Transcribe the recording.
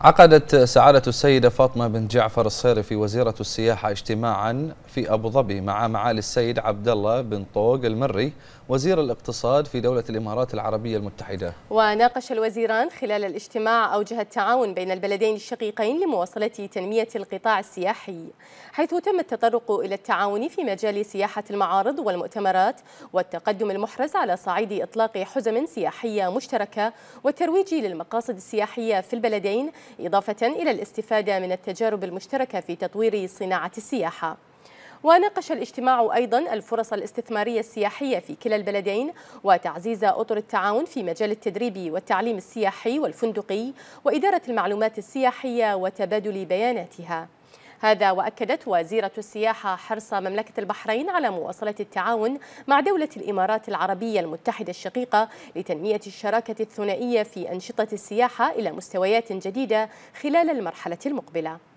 عقدت سعادة السيدة فاطمة بن جعفر الصيرفي وزيرة السياحة اجتماعا في أبو ظبي مع معالي السيد عبد الله بن طوق المري وزير الاقتصاد في دولة الإمارات العربية المتحدة وناقش الوزيران خلال الاجتماع أوجه التعاون بين البلدين الشقيقين لمواصلة تنمية القطاع السياحي حيث تم التطرق إلى التعاون في مجال سياحة المعارض والمؤتمرات والتقدم المحرز على صعيد إطلاق حزم سياحية مشتركة والترويج للمقاصد السياحية في البلدين إضافة إلى الاستفادة من التجارب المشتركة في تطوير صناعة السياحة وناقش الاجتماع أيضا الفرص الاستثمارية السياحية في كلا البلدين وتعزيز أطر التعاون في مجال التدريب والتعليم السياحي والفندقي وإدارة المعلومات السياحية وتبادل بياناتها هذا وأكدت وزيرة السياحة حرص مملكة البحرين على مواصلة التعاون مع دولة الإمارات العربية المتحدة الشقيقة لتنمية الشراكة الثنائية في أنشطة السياحة إلى مستويات جديدة خلال المرحلة المقبلة